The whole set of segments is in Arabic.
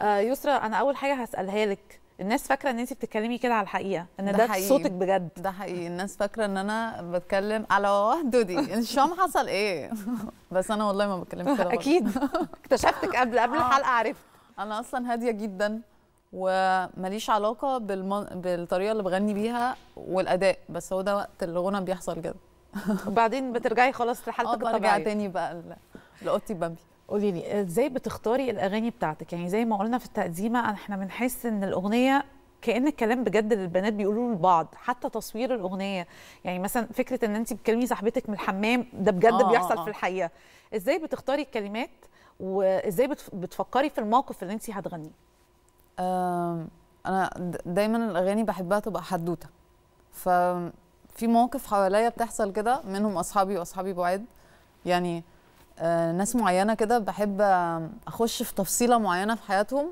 آه، يسرا انا اول حاجه هسالها لك الناس فاكره ان انت بتتكلمي كده على الحقيقه ان ده, ده حقيقي. صوتك بجد ده حقيقي الناس فاكره ان انا بتكلم على وحدودي الشام حصل ايه بس انا والله ما بتكلمش كده اكيد اكتشفتك قبل قبل آه. الحلقه عرفت انا اصلا هاديه جدا ومليش علاقه بالم... بالطريقه اللي بغني بيها والاداء بس هو ده وقت الغنى بيحصل كده وبعدين بترجعي خلاص لحالتك آه، الطبيعيه برجع تاني بقى لاوضتي بامبي قولي لي ازاي بتختاري الاغاني بتاعتك يعني زي ما قلنا في التقديمه احنا بنحس ان الاغنيه كان الكلام بجد اللي البنات بيقولوه لبعض حتى تصوير الاغنيه يعني مثلا فكره ان انت بتكلمي صاحبتك من الحمام ده بجد آه بيحصل آه. في آه. الحقيقه ازاي بتختاري الكلمات وازاي بتفكري في الموقف اللي انت هتغنيه آه انا دايما الاغاني بحبها تبقى حدوته ففي مواقف حواليا بتحصل كده منهم اصحابي واصحابي بعاد يعني آه، ناس معينه كده بحب اخش في تفصيله معينه في حياتهم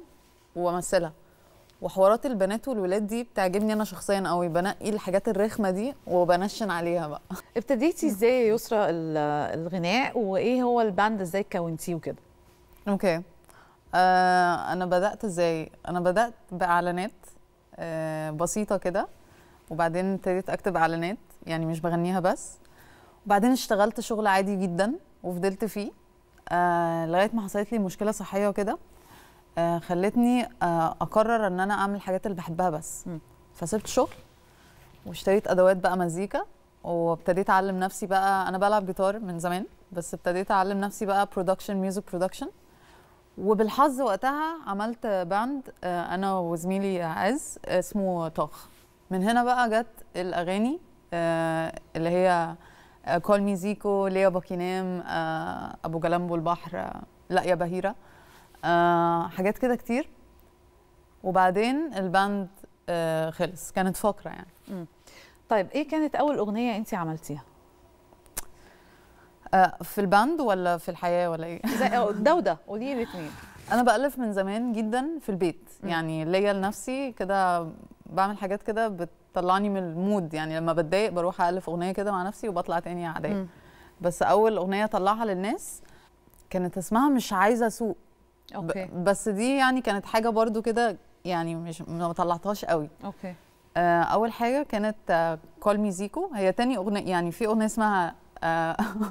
وامثلها وحوارات البنات والولاد دي بتعجبني انا شخصيا قوي بنقي الحاجات الرخمه دي وبنشن عليها بقى ابتديتي ازاي يا يسرا الغناء وايه هو الباند ازاي كونتيه وكده اوكي آه انا بدات ازاي انا بدات باعلانات آه بسيطه كده وبعدين ابتديت اكتب اعلانات يعني مش بغنيها بس وبعدين اشتغلت شغل عادي جدا وفضلت فيه آه، لغايه ما حصلت لي مشكله صحيه وكده آه، خلتني آه، اقرر ان انا اعمل الحاجات اللي بحبها بس فسبت شغل واشتريت ادوات بقى مزيكا وابتديت اعلم نفسي بقى انا بلعب جيتار من زمان بس ابتديت اعلم نفسي بقى برودكشن ميوزك برودكشن وبالحظ وقتها عملت باند انا وزميلي عز اسمه طاخ من هنا بقى جت الاغاني اللي هي كول ميزيكو زيكو ليا باكينام ابو جلامبو البحر آه، لا يا بهيره آه، حاجات كده كتير وبعدين الباند آه، خلص كانت فقره يعني طيب ايه كانت اول اغنيه انت عملتيها في الباند ولا في الحياه ولا ايه ده وده قولي الاثنين انا بألف من زمان جدا في البيت يعني ليا لنفسي كده بعمل حاجات كده بتطلعني من المود يعني لما بتضايق بروح الف اغنيه كده مع نفسي وبطلع تاني اعداء بس اول اغنيه اطلعها للناس كانت اسمها مش عايزه اسوق اوكي بس دي يعني كانت حاجه برضو كده يعني مش ما طلعتهاش قوي اوكي آه اول حاجه كانت كول مي زيكو هي تاني اغنيه يعني في اغنيه اسمها آه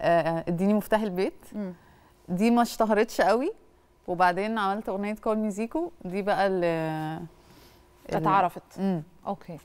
آه اديني مفتاح البيت م. دي ما اشتهرتش قوي وبعدين عملت اغنيه كول مي زيكو دي بقى اللي يعني اتعرفت امم اوكي